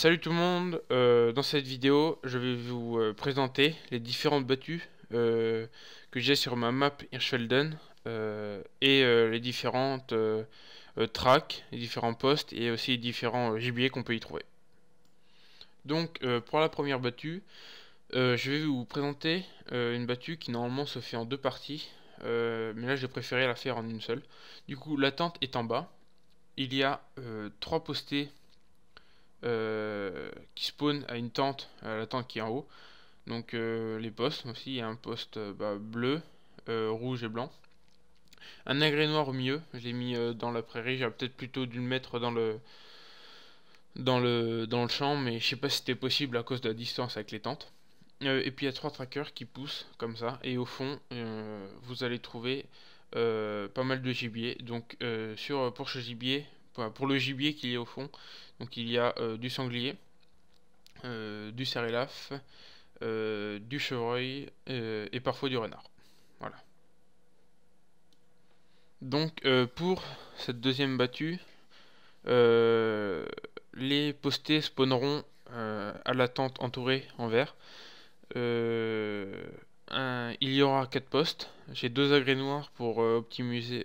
Salut tout le monde, euh, dans cette vidéo je vais vous euh, présenter les différentes battues euh, que j'ai sur ma map Hirschfelden et les différentes tracks, les différents postes et aussi les différents gibiers qu'on peut y trouver. Donc pour la première battue, je vais vous présenter une battue qui normalement se fait en deux parties, mais là j'ai préféré la faire en une seule. Du coup la tente est en bas, il y a trois postés euh, qui spawn à une tente, à euh, la tente qui est en haut. Donc euh, les postes aussi, il y a un poste bah, bleu, rouge et blanc. Un agrès noir au milieu, je l'ai mis dans la prairie, j'aurais peut-être plutôt dû le mettre dans le, dans le, dans le champ, mais je sais pas si c'était possible à cause de la distance avec les tentes. et puis il y a trois trackers qui poussent comme ça, et au fond, vous allez trouver pas mal de gibier. Donc sur, pour ce gibier, pour le gibier qu'il y a au fond. Donc il y a euh, du sanglier, euh, du euh, du chevreuil euh, et parfois du renard. Voilà. Donc pour cette deuxième battue, les postés spawneront à la tente entourée en vert. il y aura 4 postes. J'ai deux agrès noirs pour optimiser,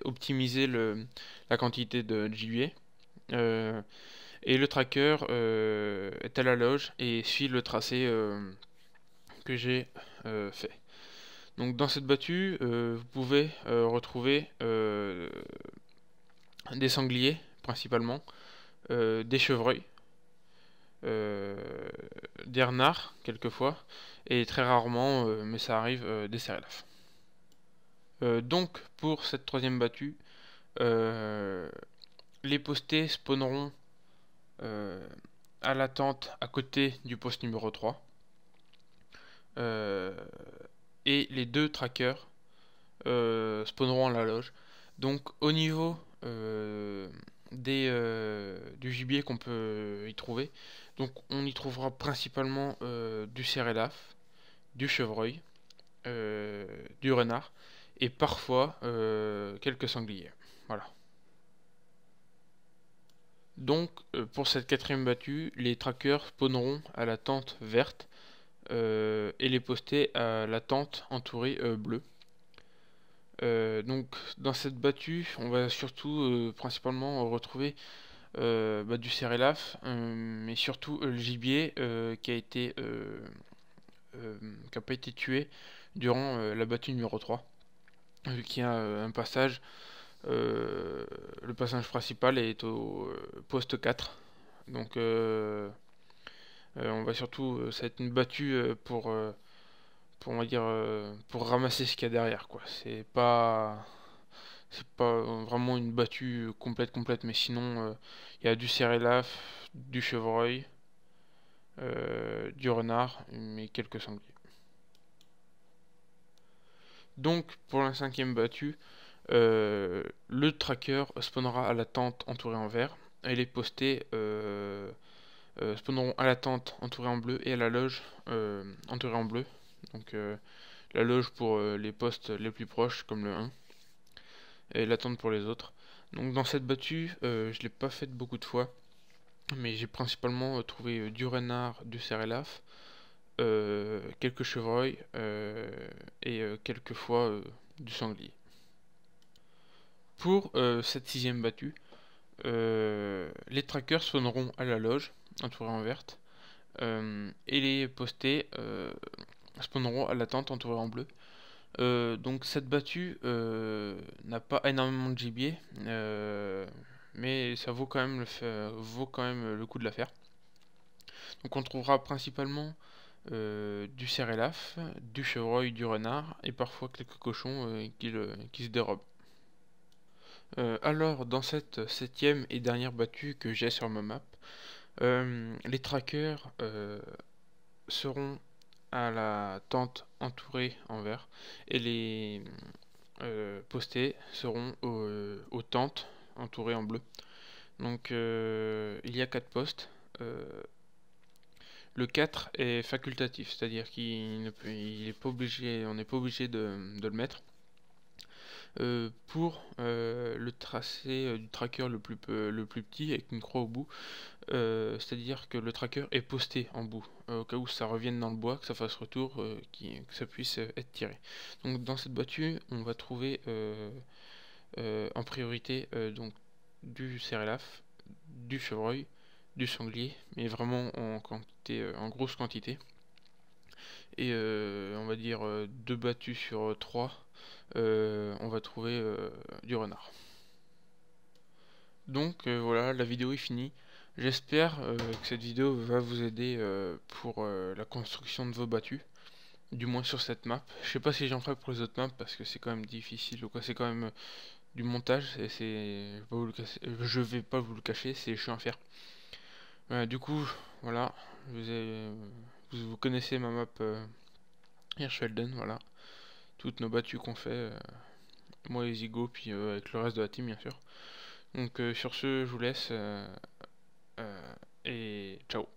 la quantité de gibier. Euh, et le tracker euh, est à la loge et suit le tracé euh, que j'ai fait. Donc dans cette battue, vous pouvez retrouver des sangliers principalement, des chevreuils, des renards quelquefois et très rarement mais ça arrive des céréales donc pour cette troisième battue les postés spawneront euh, à l'attente à côté du poste numéro 3. Euh, et les deux trackers euh, spawneront à la loge. Donc au niveau des, du gibier qu'on peut y trouver, donc on y trouvera principalement du cérélaf, du chevreuil, du renard et parfois quelques sangliers. Voilà. Donc, euh, pour cette quatrième battue, les trackers spawneront à la tente verte euh, et les poster à la tente entourée euh, bleue. donc, dans cette battue, on va surtout principalement retrouver bah, du laf mais surtout le gibier qui a été qui n'a pas été tué durant la battue numéro 3, qui a un passage le passage principal est au euh, poste 4. Donc euh, euh, on va surtout, ça va être une battue pour, pour dire, pour ramasser ce qu'il y a derrière quoi. C'est pas, c'est pas vraiment une battue complète complète, mais sinon il y a du cérélaf, du chevreuil, du renard, mais quelques sangliers. Donc pour la cinquième battue, euh, le tracker spawnera à la tente entourée en vert, et les postés euh, euh, spawneront à la tente entourée en bleu et à la loge entourée en bleu. Donc la loge pour les postes les plus proches, comme le 1, et la tente pour les autres. Donc dans cette battue, je l'ai pas faite beaucoup de fois, mais j'ai principalement trouvé du renard, du cerélaf, quelques chevreuils et quelques fois du sanglier. Pour euh, cette sixième battue, euh, les trackers sonneront à la loge, entourée en verte, euh, et les postés spawneront à la tente, entourée en bleu. donc cette battue n'a pas énormément de gibier, mais ça vaut quand, même le coup de l'affaire. Donc on trouvera principalement du cerélaf, du chevreuil, du renard et parfois quelques cochons qui, se dérobent. Euh, alors, dans cette septième et dernière battue que j'ai sur ma map, euh, les trackers euh, seront à la tente entourée en vert et les postés seront aux, tentes entourées en bleu. Donc, il y a quatre postes. le 4 est facultatif, c'est-à-dire qu'il n'est pas obligé, on pas obligé de le mettre. Euh, pour euh, le tracé euh, du tracker le plus, le plus petit avec une croix au bout. C'est-à-dire que le tracker est posté en bout, au cas où ça revienne dans le bois, que ça fasse retour, qui, que ça puisse être tiré. Donc dans cette battue on va trouver en priorité donc, du cérélaf, du chevreuil, du sanglier, mais vraiment en, quantité, en grosse quantité. Et on va dire deux battues sur trois euh, on va trouver euh, du renard. Donc euh, voilà, la vidéo est finie. J'espère que cette vidéo va vous aider pour la construction de vos battues du moins sur cette map. Je sais pas si j'en ferai pour les autres maps parce que c'est quand même difficile ou quoi, c'est quand même du montage et c'est je vais pas vous le cacher, c'est chiant à faire. du coup, voilà, vous, vous, connaissez ma map euh, voilà toutes nos battues qu'on fait, euh, moi et Zigo, puis euh, avec le reste de la team bien sûr. Donc euh, sur ce, je vous laisse et ciao